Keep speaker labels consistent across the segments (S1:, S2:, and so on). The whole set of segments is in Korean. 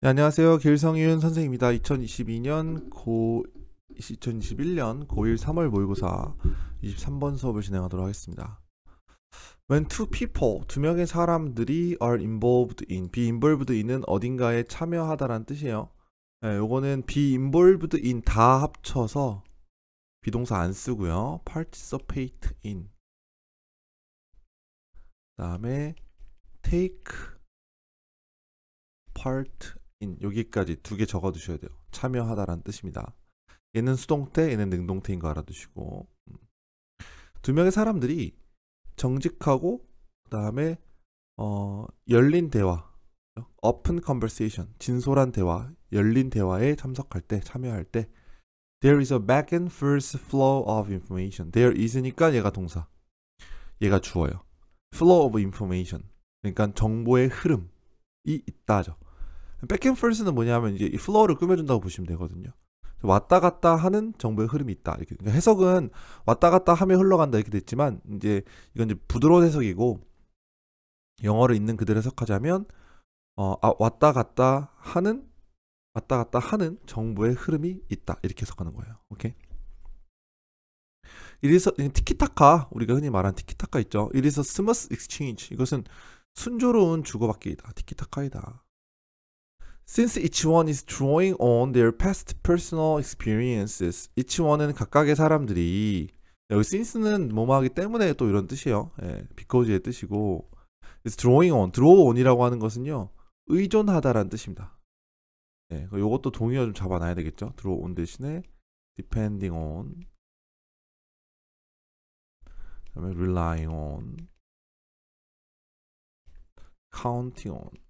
S1: 네, 안녕하세요. 길성윤 선생입니다. 2022년 고 2021년 고1 3월 모의고사 23번 수업을 진행하도록 하겠습니다. When two people, 두 명의 사람들이 are involved in, be involved in은 어딘가에 참여하다라는 뜻이에요. 네, 요거는 be involved in 다 합쳐서 비동사 안 쓰고요. participate in. 그다음에 take part 여기까지 두 개 적어 두셔야 돼요. 참여하다라는 뜻입니다. 얘는 수동태, 얘는 능동태인 거 알아두시고 음. 두 명의 사람들이 정직하고 그 다음에 어, 열린 대화, open conversation, 진솔한 대화, 열린 대화에 참석할 때, 참여할 때 There is a back and forth flow of information. There is니까 얘가 동사. 얘가 주어요. flow of information. 그러니까 정보의 흐름이 있다죠. 백앤 퍼스는 뭐냐면 이제 플로어를 꾸며준다고 보시면 되거든요. 왔다 갔다 하는 정보의 흐름이 있다. 이렇게 그러니까 해석은 왔다 갔다 하면 흘러간다 이렇게 됐지만 이제 이건 이제 부드러운 해석이고 영어를 있는 그대로 해석하자면 어, 아, 왔다 갔다 하는 왔다 갔다 하는 정보의 흐름이 있다 이렇게 해석하는 거예요. 오케이. 이래서 티키타카 우리가 흔히 말하는 티키타카 있죠. 이래서 스머스 익스체인지 이것은 순조로운 주고받기이다. 티키타카이다. Since each one is drawing on their past personal experiences, each one은 각각의 사람들이 여기 since는 뭐뭐하기 때문에 또 이런 뜻이에요. 예, because의 뜻이고 is drawing on, draw on이라고 하는 것은요 의존하다라는 뜻입니다. 예, 요것도 동의어 좀 잡아놔야 되겠죠. draw on 대신에 depending on, 그다음에 relying on, counting on.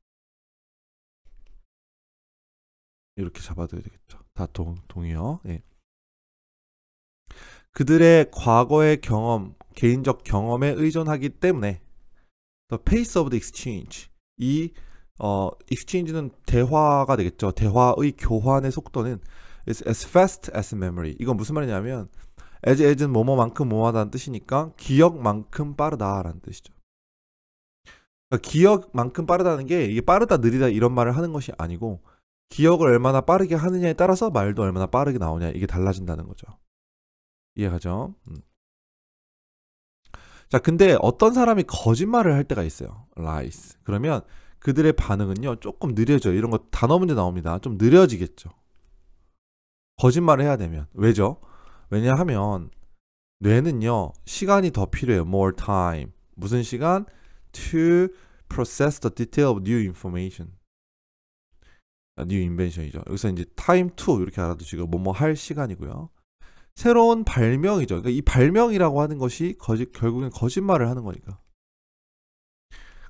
S1: 이렇게 잡아둬야 되겠죠. 다 동, 동의어. 예. 그들의 과거의 경험, 개인적 경험에 의존하기 때문에 The pace of the exchange 이 어, exchange는 대화가 되겠죠. 대화의 교환의 속도는 is as fast as memory. 이건 무슨 말이냐면 as as는 뭐뭐만큼 뭐하다는 뜻이니까 기억만큼 빠르다라는 뜻이죠. 그러니까 기억만큼 빠르다는 게 이게 빠르다 느리다 이런 말을 하는 것이 아니고 기억을 얼마나 빠르게 하느냐에 따라서 말도 얼마나 빠르게 나오냐 이게 달라진다는 거죠. 이해가죠? 음. 자, 근데 어떤 사람이 거짓말을 할 때가 있어요. lies. 그러면 그들의 반응은요, 조금 느려져요. 이런 거 단어 문제 나옵니다. 좀 느려지겠죠. 거짓말을 해야 되면. 왜죠? 왜냐하면 뇌는요, 시간이 더 필요해요. more time. 무슨 시간? to process the detail of new information. 뉴 아, 인벤션이죠. 여기서 이제 타임 투 이렇게 알아두시고 뭐뭐 뭐 할 시간이고요. 새로운 발명이죠. 그러니까 이 발명이라고 하는 것이 거짓, 결국엔 거짓말을 하는 거니까.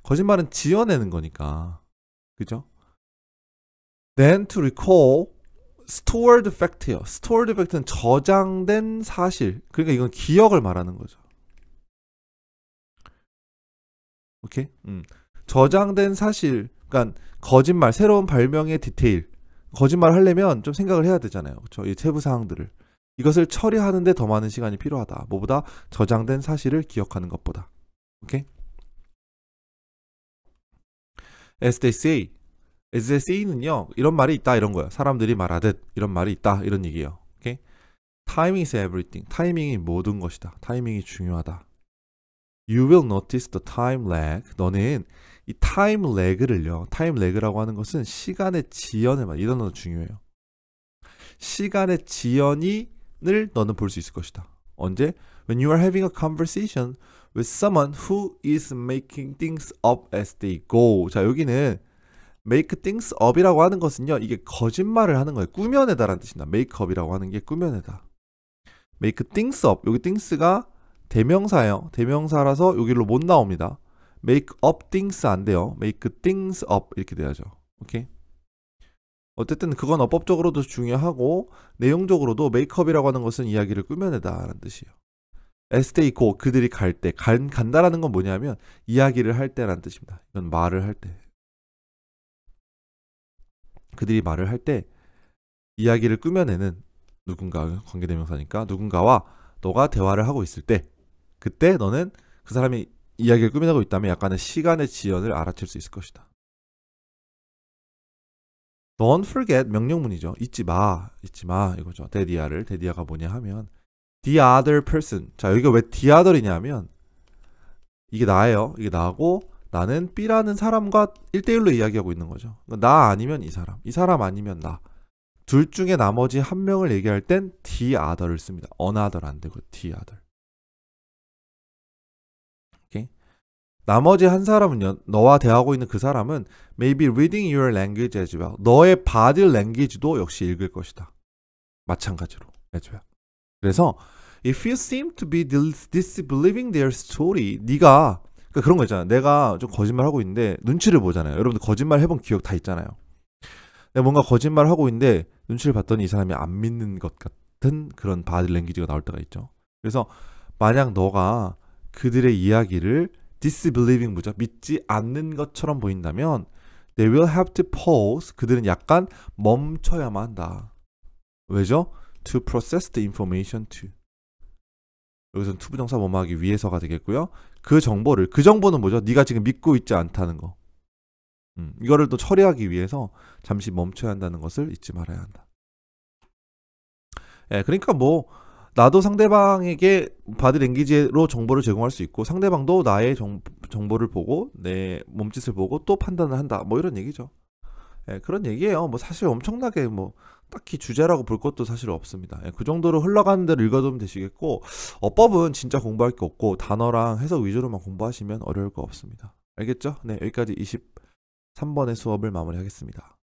S1: 거짓말은 지어내는 거니까. 그죠? Then to recall stored fact요. stored fact는 저장된 사실. 그러니까 이건 기억을 말하는 거죠. 오케이? 음. 저장된 사실 그러니까 거짓말, 새로운 발명의 디테일, 거짓말 하려면 좀 생각을 해야 되잖아요. 그렇죠? 이 세부 사항들을 이것을 처리하는데 더 많은 시간이 필요하다. 뭐보다 저장된 사실을 기억하는 것보다. 오케이? SDSA SDSA는요 이런 말이 있다 이런 거예요. 사람들이 말하듯 이런 말이 있다 이런 얘기예요. 오케이? Timing is everything. 타이밍이 모든 것이다. 타이밍이 중요하다. You will notice the time lag. 너는 이 타임 레그를요. 타임 레그라고 하는 것은 시간의 지연을 말. 이런 단어 중요해요. 시간의 지연이를 너는 볼 수 있을 것이다. 언제? When you are having a conversation with someone who is making things up as they go. 자, 여기는 make things up이라고 하는 것은요. 이게 거짓말을 하는 거예요. 꾸며내다라는 뜻입니다. make up이라고 하는 게 꾸며내다. make things up. 여기 things가 대명사예요. 대명사라서 여기로 못 나옵니다. make up things 안 돼요. make things up 이렇게 돼야죠. 오케이. 어쨌든 그건 어법적으로도 중요하고 내용적으로도 메이크업이라고 하는 것은 이야기를 꾸며내다라는 뜻이에요. 에스테이코 그들이 갈 때 간, 간다라는 건 뭐냐면 이야기를 할 때라는 뜻입니다. 이건 말을 할 때. 그들이 말을 할 때 이야기를 꾸며내는 누군가 관계대명사니까 누군가와 너가 대화를 하고 있을 때 그때 너는 그 사람이 이야기를 꾸며나고 있다면 약간의 시간의 지연을 알아챌 수 있을 것이다. Don't forget 명령문이죠. 잊지 마, 잊지 마 이거죠. 데디아를 데디아가 뭐냐 하면 the other person. 자 여기가 왜 the other이냐면 이게 나예요. 이게 나고 나는 B라는 사람과 1대1로 이야기하고 있는 거죠. 그러니까 나 아니면 이 사람, 이 사람 아니면 나. 둘 중에 나머지 한 명을 얘기할 땐 the other를 씁니다. another 안 되고 the other. 나머지 한 사람은요. 너와 대하고 있는 그 사람은 maybe reading your language as well. 너의 바디 랭귀지도 역시 읽을 것이다. 마찬가지로 as w 그래서 if you seem to be disbelieving their story, 네가 그러니까 그런 거 있잖아. 내가 좀 거짓말하고 있는데 눈치를 보잖아요. 여러분들 거짓말 해본 기억 다 있잖아요. 내가 뭔가 거짓말 하고 있는데 눈치를 봤더니 이 사람이 안 믿는 것 같은 그런 바디 랭귀지가 나올 때가 있죠. 그래서 만약 너가 그들의 이야기를 disbelieving 뭐죠? 믿지 않는 것처럼 보인다면 they will have to pause. 그들은 약간 멈춰야만 한다. 왜죠? to process the information to. 여기서는 to 부정사 뭐뭐하기 위해서가 되겠고요. 그 정보를 그 정보는 뭐죠? 네가 지금 믿고 있지 않다는 거. 음, 이거를 또 처리하기 위해서 잠시 멈춰야 한다는 것을 잊지 말아야 한다. 예, 그러니까 뭐 나도 상대방에게 바디 랭귀지로 정보를 제공할 수 있고 상대방도 나의 정, 정보를 보고 내 몸짓을 보고 또 판단을 한다 뭐 이런 얘기죠 예, 그런 얘기예요 뭐 사실 엄청나게 뭐 딱히 주제라고 볼 것도 사실 없습니다 예, 그 정도로 흘러가는 대로 읽어두면 되시겠고 어법은 진짜 공부할 게 없고 단어랑 해석 위주로만 공부하시면 어려울 거 없습니다 알겠죠? 네 여기까지 23번의 수업을 마무리하겠습니다